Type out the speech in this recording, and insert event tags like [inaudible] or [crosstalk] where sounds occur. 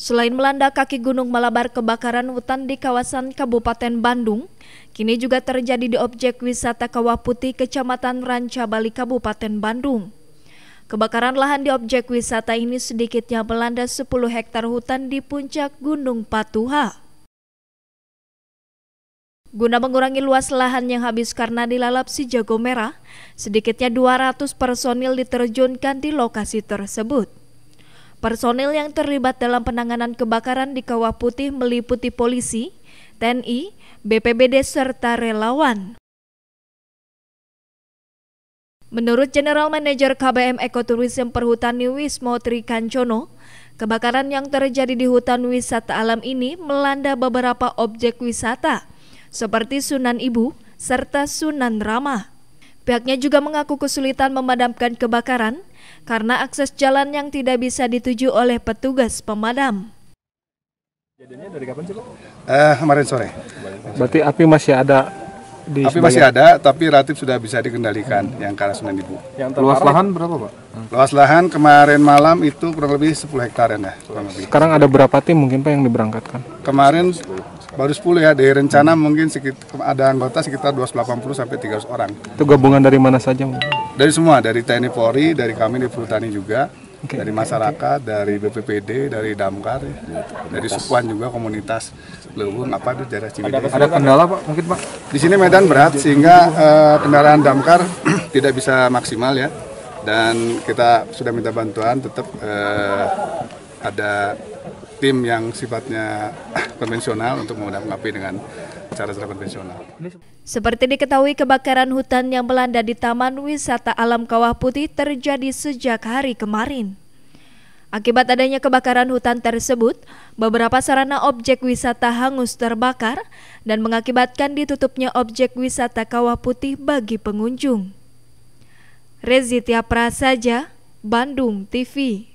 Selain melanda kaki Gunung Malabar kebakaran hutan di kawasan Kabupaten Bandung, kini juga terjadi di objek wisata Kawah Putih Kecamatan Ranca Bali Kabupaten Bandung. Kebakaran lahan di objek wisata ini sedikitnya melanda 10 hektar hutan di puncak Gunung Patuha. Guna mengurangi luas lahan yang habis karena dilalap si jago merah, sedikitnya 200 personil diterjunkan di lokasi tersebut. Personil yang terlibat dalam penanganan kebakaran di Kawah Putih meliputi polisi, TNI, BPBD, serta relawan. Menurut General Manager KBM Ekoturism Perhutani Wismo Tri kebakaran yang terjadi di hutan wisata alam ini melanda beberapa objek wisata seperti Sunan Ibu serta Sunan Ramah. Pihaknya juga mengaku kesulitan memadamkan kebakaran karena akses jalan yang tidak bisa dituju oleh petugas pemadam. Jadinya dari kapan sih, Pak? Eh, kemarin sore. Berarti api masih ada di api sebagian. masih ada tapi relatif sudah bisa dikendalikan hmm. yang karena arah Sunan Ibu. Yang luas lahan berapa, Pak? Hmm. Luas lahan kemarin malam itu kurang lebih 10 hektar ya, kurang lebih. Sekarang ada berapa tim mungkin Pak yang diberangkatkan? Kemarin baru 10 ya dari rencana mungkin sekitar, ada anggota sekitar 280 sampai 300 orang itu gabungan dari mana saja dari semua dari TNI Polri dari kami di Perhutani juga okay, dari masyarakat okay. dari BPPD dari Damkar dari Sukuan juga komunitas Lewung apa di daerah Ada, ada kendala pak mungkin pak di sini medan berat sehingga uh, kendaraan Damkar [clears throat] tidak bisa maksimal ya dan kita sudah minta bantuan tetap uh, ada tim yang sifatnya [clears throat] konvensional untuk api dengan cara-cara konvensional. Seperti diketahui kebakaran hutan yang melanda di Taman Wisata Alam Kawah Putih terjadi sejak hari kemarin. Akibat adanya kebakaran hutan tersebut, beberapa sarana objek wisata hangus terbakar dan mengakibatkan ditutupnya objek wisata Kawah Putih bagi pengunjung. Rezitia Prasaja, Bandung TV